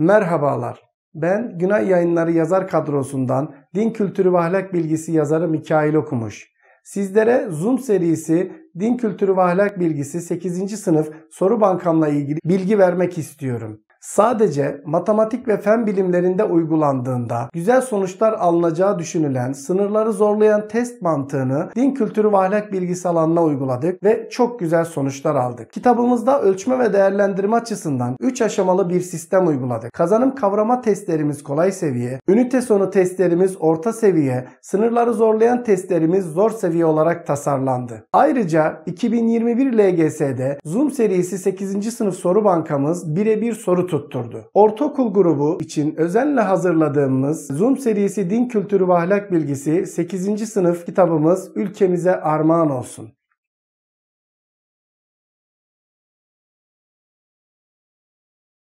Merhabalar. Ben Günay Yayınları yazar kadrosundan din kültürü ve ahlak bilgisi yazarı Mikail Okumuş. Sizlere Zoom serisi Din Kültürü ve Ahlak Bilgisi 8. sınıf soru bankamla ilgili bilgi vermek istiyorum sadece matematik ve fen bilimlerinde uygulandığında güzel sonuçlar alınacağı düşünülen sınırları zorlayan test mantığını din kültürü ve ahlak bilgisi alanına uyguladık ve çok güzel sonuçlar aldık. Kitabımızda ölçme ve değerlendirme açısından 3 aşamalı bir sistem uyguladık. Kazanım kavrama testlerimiz kolay seviye, ünite sonu testlerimiz orta seviye, sınırları zorlayan testlerimiz zor seviye olarak tasarlandı. Ayrıca 2021 LGS'de Zoom serisi 8. sınıf soru bankamız birebir soru tutturdu. Ortaokul grubu için özenle hazırladığımız Zoom serisi Din Kültürü ve Ahlak Bilgisi 8. sınıf kitabımız ülkemize armağan olsun.